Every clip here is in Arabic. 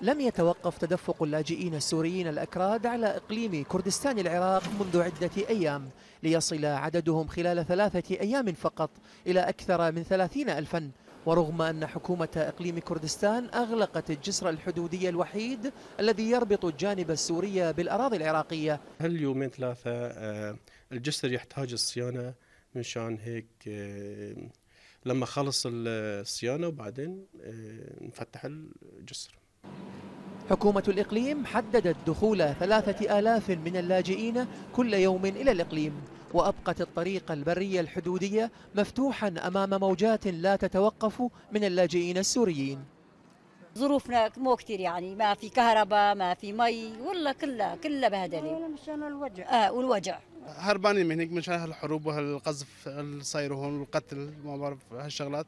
لم يتوقف تدفق اللاجئين السوريين الأكراد على إقليم كردستان العراق منذ عدة أيام ليصل عددهم خلال ثلاثة أيام فقط إلى أكثر من ثلاثين ألفاً ورغم أن حكومة إقليم كردستان أغلقت الجسر الحدودي الوحيد الذي يربط الجانب السوري بالأراضي العراقية هل يومين ثلاثة آه، الجسر يحتاج الصيانة من شان هيك آه، لما خلص الصيانة وبعدين آه، نفتح الجسر حكومة الإقليم حددت دخول ثلاثة آلاف من اللاجئين كل يوم إلى الإقليم وأبقت الطريق البرية الحدودية مفتوحا أمام موجات لا تتوقف من اللاجئين السوريين ظروفنا مو كثير يعني ما في كهرباء ما في مي والله كلها كلها بهدله مشان الوجع اه والوجع هربانين من هناك مشان هالحروب وهالقذف اللي صاير هون والقتل ما بعرف هالشغلات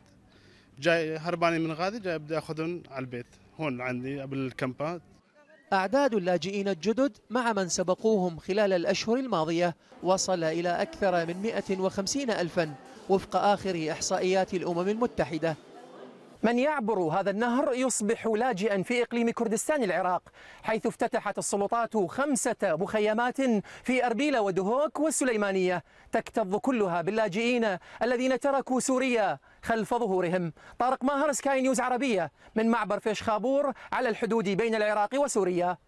جاي هرباني من غادي جاي بدي اخذهم على البيت هون عندي بالكامبات أعداد اللاجئين الجدد مع من سبقوهم خلال الأشهر الماضية وصل إلى أكثر من 150 ألفا وفق آخر إحصائيات الأمم المتحدة من يعبر هذا النهر يصبح لاجئا في إقليم كردستان العراق حيث افتتحت السلطات خمسة مخيمات في أربيل ودهوك والسليمانية تكتظ كلها باللاجئين الذين تركوا سوريا خلف ظهورهم طارق ماهر سكاي نيوز عربية من معبر فيش خابور على الحدود بين العراق وسوريا